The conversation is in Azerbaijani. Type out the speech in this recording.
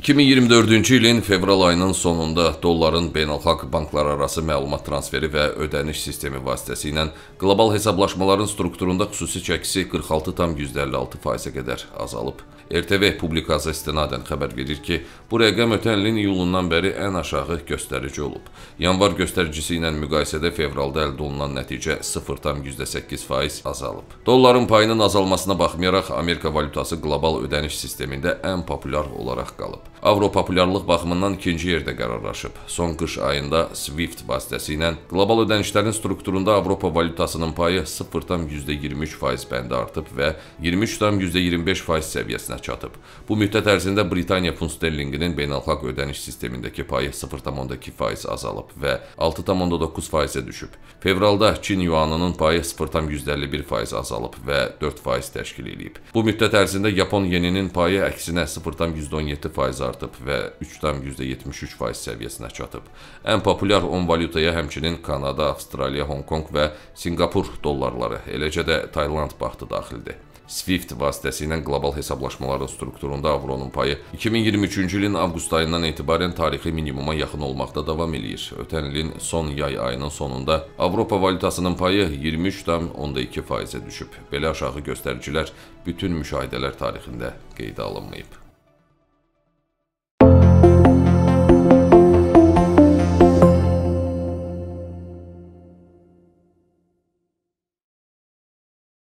2024-cü ilin fevral ayının sonunda dolların beynəlxalq banklar arası məlumat transferi və ödəniş sistemi vasitəsilə qlobal hesablaşmaların strukturunda xüsusi çəkisi 46,56%-ə qədər azalıb. RTV publikası istinadən xəbər verir ki, bu rəqəm ötən ilin iyulundan bəri ən aşağı göstərici olub. Yanvar göstəricisi ilə müqayisədə fevralda əldə olunan nəticə 0,8% azalıb. Dolların payının azalmasına baxmayaraq Amerika valyutası qlobal ödəniş sistemində ən populyar olaraq qalıb. Avropa populyarlıq baxımından ikinci yerdə qərarlaşıb. Son qış ayında SWIFT vasitəsilə qlobal ödənişlərin strukturunda Avropa valyutasının payı 0,23% bəndə artıb və 23,25% səviyyəsinə çatıb. Bu müddət ərzində Britaniya funt sterlinqinin beynəlxalq ödəniş sistemindəki payı 0,2% azalıb və 6,9%-ə düşüb. Fevralda Çin yuanının payı 0,51% azalıb və 4% təşkil edib. Bu müddət ərzində Yapon yeninin payı əksinə 0,17% faiz artıb və 3,73% səviyyəsinə çatıb. Ən populyar 10 valyutaya həmçinin Kanada, Avstraliya, Honkonq və Singapur dollarları, eləcə də Tayland baxdı daxildir. SWIFT vasitəsilə qlobal hesablaşmaların strukturunda avronun payı 2023-cü ilin avqust ayından etibarən tarixi minimuma yaxın olmaqda davam eləyir. Ötən ilin son yay ayının sonunda Avropa valyutasının payı 23,2%-ə düşüb. Belə aşağı göstəricilər bütün müşahidələr tarixində qeydə alınmayıb.